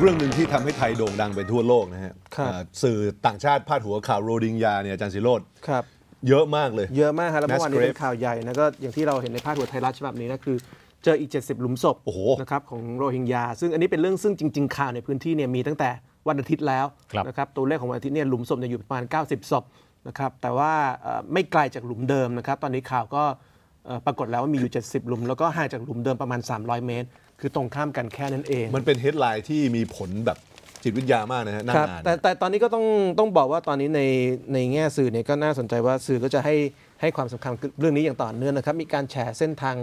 เรื่องหนึ่งที่ทำให้ไทยโด่งดังไปทั่วโลกนะฮะสื่อต่างชาติพาดหัวข่าวโรดิงยาเนี่ยอาจารย์สิโรดครับเยอะมากเลย เยอะมากครับแล้วเมื่อวานนี้เป็นข่าวใหญ่นะก็อย่างที่เราเห็นในพาดหัวไทยรัฐฉบับนี้นะคือเจออีก 70 หลุมศพนะครับของโรฮิงญาซึ่งอันนี้เป็นเรื่องซึ่งจริง ๆ ข่าวในพื้นที่เนี่ยมีตั้งแต่วันอาทิตย์แล้วนะครับตัวเลขของวันอาทิตย์เนี่ยหลุมศพจะอยู่ประมาณ90ศพนะครับแต่ว่าไม่ไกลจากหลุมเดิมนะครับตอนนี้ข่าวก็ปรากฏแล้วว่ามีอยู่ 70หลุมแล้วก็ห่างจากหลุมเดิมประมาณ 300 เมตร คือตรงข้ามกันแค่นั้นเอง มันเป็นเฮดไลน์ที่มีผลแบบจิตวิทยามากนะฮะน่าอ่านแต่แต่ตอนนี้ก็ต้องต้องบอกว่าตอนนี้ในในแง่สื่อเนี่ยก็น่าสนใจว่าสื่อก็จะให้ให้ความสำคัญเรื่องนี้อย่างต่อเนื่องนะครับ มีการแชร์เส้นทาง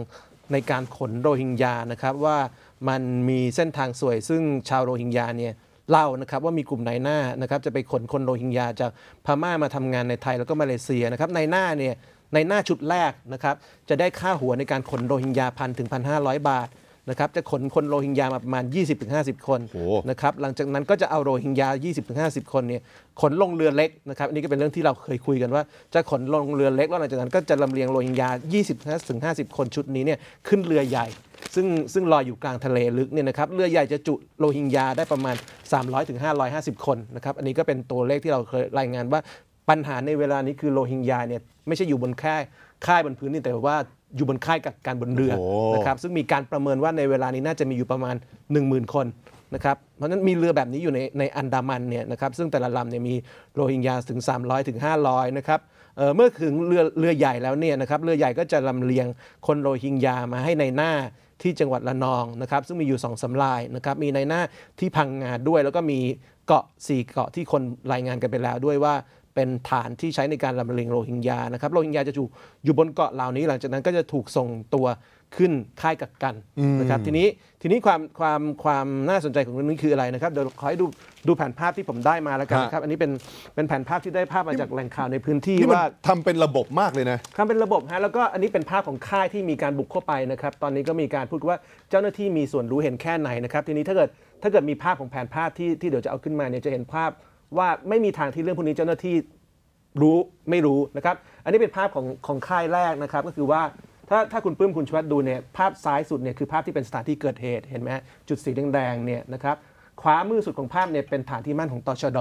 ในการขนโรฮิงญานะครับว่ามันมีเส้นทางสวย ซึ่งชาวโรฮิงญาเนี่ยเล่านะครับ ว่ามีกลุ่มนายหน้านะครับจะไปขนคนโรฮิงญาจากพม่ามาทำงานในไทยแล้วก็มาเลเซียนะครับนายหน้าเนี่ยในหน้าชุดแรกนะครับจะได้ค่าหัวในการขนโรฮิงญาพันถึงพันห้าร้อยบาทนะครับจะขนคนโรฮิงญามาประมาณ 20-50 คนนะครับหลังจากนั้นก็จะเอาโรฮิงญา20-50 คนเนี่ยขนลงเรือเล็กนะครับอันนี้ก็เป็นเรื่องที่เราเคยคุยกันว่าจะขนลงเรือเล็กแล้วหลังจากนั้นก็จะลำเลียงโรฮิงญา20-50 คนชุดนี้เนี่ยขึ้นเรือใหญ่ ซึ่งซึ่งลอยอยู่กลางทะเลลึกเนี่ยนะครับเรือใหญ่จะจุโรฮิงญาได้ประมาณ 300-550 คนนะครับอันนี้ก็เป็นตัวเลขที่เราเคยรายงานว่าปัญหาในเวลานี้คือโรฮิงญาเนี่ยไม่ใช่อยู่บนแค่ค่ายบนพื้นนี่แต่ว่าอยู่บนค่ายกักกันบนเรือนะครับซึ่งมีการประเมินว่าในเวลานี้น่าจะมีอยู่ประมาณ 10,000 คนนะครับเพราะนั้นมีเรือแบบนี้อยู่ในในอันดามันเนี่ยนะครับซึ่งแต่ละลำเนี่ยมีโรฮิงญาถึง 300ถึง500นะครับเเมื่อถึงเรือเรือใหญ่แล้วเนี่ยนะครับเรือใหญ่ก็จะลำเลียงคนโรฮิงญามาให้ในหน้าที่จังหวัดละนองนะครับซึ่งมีอยู่2องสำลายนะครับมีในหน้าที่พังงาด้วย แล้วก็มีเกาะ 4 เกาะที่คนรายงานกันไปแล้วด้วยว่าเป็นฐานที่ใช้ในการลำเลียงโรฮิงญานะครับโรฮิงญาจะอยู่อยู่บนเกาะเหล่านี้หลังจากนั้นก็จะถูกส่งตัวขึ้นค่ายกักกันนะครับทีนี้ทีนี้ความความความน่าสนใจของเรื่องนี้คืออะไรนะครับเดี๋ยวขอให้ดูดูแผนภาพที่ผมได้มาแล้วกันนะครับอันนี้เป็นเป็นแผนภาพที่ได้ภาพมาจากแหล่งข่าวในพื้นที่ว่าทำเป็นระบบมากเลยนะทำเป็นระบบฮะแล้วก็อันนี้เป็นภาพของค่ายที่มีการบุกเข้าไปนะครับตอนนี้ก็มีการพูดว่าเจ้าหน้าที่มีส่วนรู้เห็นแค่ไหนนะครับทีนี้ถ้าเกิดถ้าเกิดมีภาพของแผนภาพที่ที่เดี๋ยวจะเอาขึ้นมาเนี่ยจะเห็นภาพว่าไม่มีทางที่เรื่องพวกนี้เจ้าหน้าที่รู้ไม่รู้นะครับ อันนี้เป็นภาพของของค่ายแรกนะครับก็คือว่าถ้าถ้าคุณปื้มคุณชวัตดูเนี่ยภาพซ้ายสุดเนี่ยคือภาพที่เป็นสถานที่เกิดเหตุเห็นไหมจุดสีแดงเนี่ยนะครับขวามือสุดของภาพเนี่ยเป็นฐานที่มั่นของตชด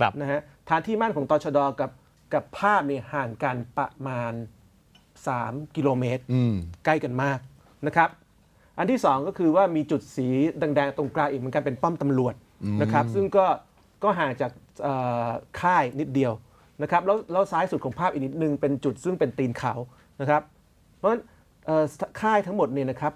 ครับนะฮะฐานที่มั่นของตชดกับกับภาพเนี่ยห่างกันประมาณ 3 กิโลเมตรใกล้กันมากนะครับอันที่2ก็คือว่ามีจุดสีแดงๆตรงกลางอีกเหมือนกันเป็นป้อมตำรวจนะครับ ซึ่งก็ก็ห่างจากค่ายนิดเดียวนะครับแล้วแล้วซ้ายสุดของภาพอีกนิดนึงเป็นจุดซึ่งเป็นตีนเขานะครับ เพราะฉะนั้นค่ายทั้งหมดเนี่ยนะครับ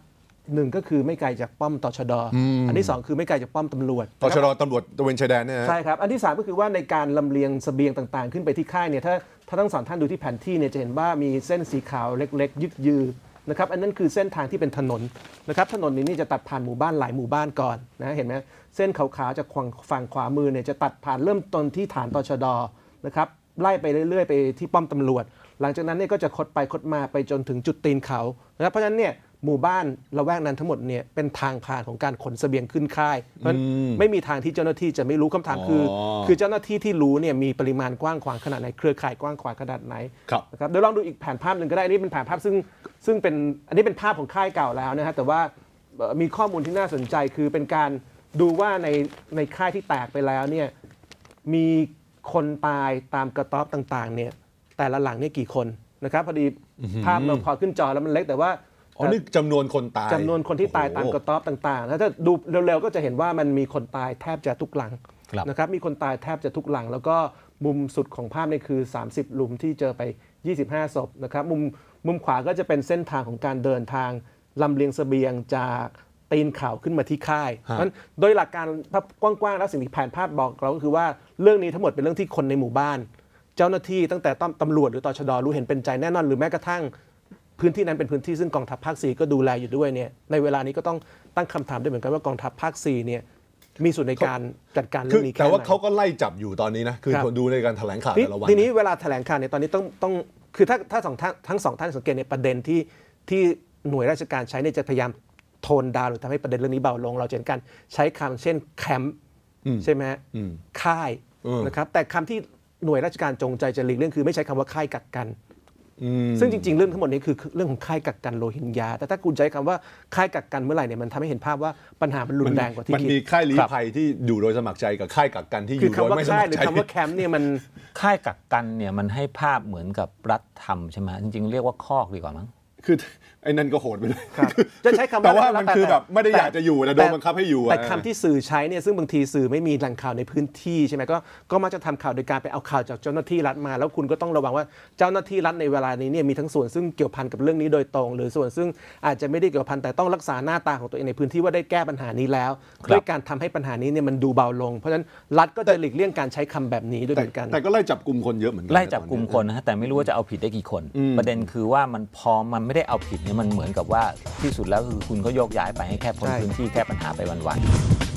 หนึ่งก็คือไม่ไกลจากป้อมตชดออันที่สองคือไม่ไกลจากป้อมตำรวจตชดตำรวจตะเวนชายแดนเนี่ยใช่ครับ อันที่สามก็คือว่าในการลำเลียงเสบียงต่างๆ ขึ้นไปที่ค่ายเนี่ยถ้า ถ้าทั้งสองท่านดูที่แผนที่เนี่ยจะเห็นว่ามีเส้นสีขาวเล็กๆ ยึกยือนะครับ อันนั้นคือเส้นทางที่เป็นถนนนะครับ ถนนนี้นี่จะตัดผ่านหมู่บ้านหลายหมู่บ้านก่อนนะเห็นไหมเส้นขาวๆจากฝั่งฝั่งขวามือเนี่ยจะตัดผ่านเริ่มต้นที่ฐานตชดนะครับไล่ไปเรื่อยๆไปที่ป้อมตำรวจ หลังจากนั้นเนี่ยก็จะคดไปคดมาไปจนถึงจุดตีนเขา นะครับเพราะฉะนั้นเนี่ยหมู่บ้านละแวกนั้นทั้งหมดเนี่ยเป็นทางผ่านของการขนเสบียงขึ้นค่าย เพราะไม่มีทางที่เจ้าหน้าที่จะไม่รู้คำถามคือ คือเจ้าหน้าที่ที่รู้เนี่ยมีปริมาณกว้างขวางขนาดไหนเครือข่ายกว้างขวางขนาดไหนนะครับเดี๋ยวลองดูอีกแผนภาพหนึ่งก็ได้นี่เป็นแผนภาพซึ่งซึ่งเป็นอันนี้เป็นภาพของค่ายเก่าแล้วนะฮะแต่ว่ามีข้อมูลที่น่าสนใจคือเป็นการดูว่าในในค่ายที่แตกไปแล้วเนี่ยมีคนตายตามกระต๊อบต่างๆ เนี่ยแต่ละหลังนี่กี่คนนะครับ พอดีภาพเราพอขึ้นจอแล้วมันเล็กแต่ว่าอ๋อนี่จำนวนคนตายจำนวนคนที่ตายตามกระต๊อบต่างๆแล้วถ้าดูเร็วๆ ก็จะเห็นว่ามันมีคนตายแทบจะทุกหลังนะครับมีคนตายแทบจะทุกหลัง แล้วก็มุมสุดของภาพนี่คือ 30หลุม ที่เจอไป 25ศพนะครับมุมมุมขวาก็จะเป็นเส้นทางของการเดินทางลำเลียงสเสบียงจากตีนข่าวขึ้นมาที่ค่าย เพราะฉะนั้นโดยหลักการากว้างๆ แล้วสิ่งที่แผ่นภาพบอกเราก็คือว่าเรื่องนี้ทั้งหมดเป็นเรื่องที่คนในหมู่บ้าน เจ้าหน้าที่ตั้งแต่ตำรวจหรือตชดรู้เห็นเป็นใจแน่นอนหรือแม้กระทั่งพื้นที่นั้นเป็นพื้นที่ซึ่งกองทัพภาคสีก็ดูแลอยู่ด้วยเนี่ยในเวลานี้ก็ต้องตั้งคำถามด้วยเหมือนกันว่ากองทัพภาคสีเนี่ยมีส่วนในการจัดการเรื่องนี้แต่ว่าเขาก็ไล่จับอยู่ตอนนี้นะคือคนดูในการแถลงข่าวแต่ละวันทีนี้เวลาแถลงข่าวเนี่ยตอนนี้ต้องต้องคือถ้าถ้าสองท่านทั้งสองท่านสังเกตในประเด็นที่ที่หน่วยราชการใช้เนี่ยจะพยายามโทน ดาวหรือทำให้ประเด็นเรื่องนี้เบาลง เราเช่นการใช้คำเช่นแคมป์ใช่ไหมค่ายนะครับแต่คำที่หน่วยราชการจงใจจะหลีกเลี่ยงคือ ไม่ใช้คำว่าค่ายกักกันซึ่งจริง ๆ เรื่องทั้งหมดนี้คือเรื่องของค่ายกักกันโรฮิงญาแต่ถ้าคุณใช้คำว่าค่ายกักกันเมื่อไหร่เนี่ยมันทำให้เห็นภาพว่าปัญหามันรุนแรงกว่าที่คิดมันมีค่ายลี้ภัยที่อยู่โดยสมัครใจกับค่ายกักกันที่อยู่โดยไม่สมัครใจคือคำว่าค่ายหรือคำว่าแคมป์เนี่ยมันค่ายกักกันเนี่ยมันให้ภาพเหมือนกับรัฐธรรมใช่ไหมจริงๆเรียกว่าคอกดีกว่ามั้งคือ ไอ้นั่นก็โหดไปเลยจะใช้คำแต่ว่ามันคือแบบ ไม่ได้อยากจะอยู่แต่โดนบังคับให้อยู่แต่คำที่สื่อใช้เนี่ย ซึ่งบางทีสื่อไม่มีแหล่งข่าวในพื้นที่ใช่ไหม ก็ ก็มักจะทำข่าวโดยการไปเอาข่าวจากเจ้าหน้าที่รัฐมาแล้วคุณก็ต้องระวังว่าเจ้าหน้าที่รัฐในเวลานี้เนี่ยมีทั้งส่วนซึ่งเกี่ยวพันกับเรื่องนี้โดยตรง หรือส่วนซึ่งอาจจะไม่ได้เกี่ยวพันแต่ต้องรักษาหน้าตาของตัวเองในพื้นที่ว่าได้แก้ปัญหานี้แล้วด้วยการทำให้ปัญหานี้เนี่ยมันดูเบาลง เพราะฉะนั้นรัฐก็จะหลีกเลี่ยงการใช้คำแบบนี้ด้วยเหมือนกันแต่ก็ไล่จับกลุ่มคนเยอะเหมือนกันไล่จับกลุ่มคนนะแต่ไม่รู้ว่าจะเอาผิดได้กี่คนประเด็นคือว่ามันพอมันไม่ได้เอาผิดเนี่ยมันเหมือนกับว่าที่สุดแล้วคือคุณก็โยกย้ายไปให้แค่พ้นพื้นที่แค่ปัญหาไปวันๆ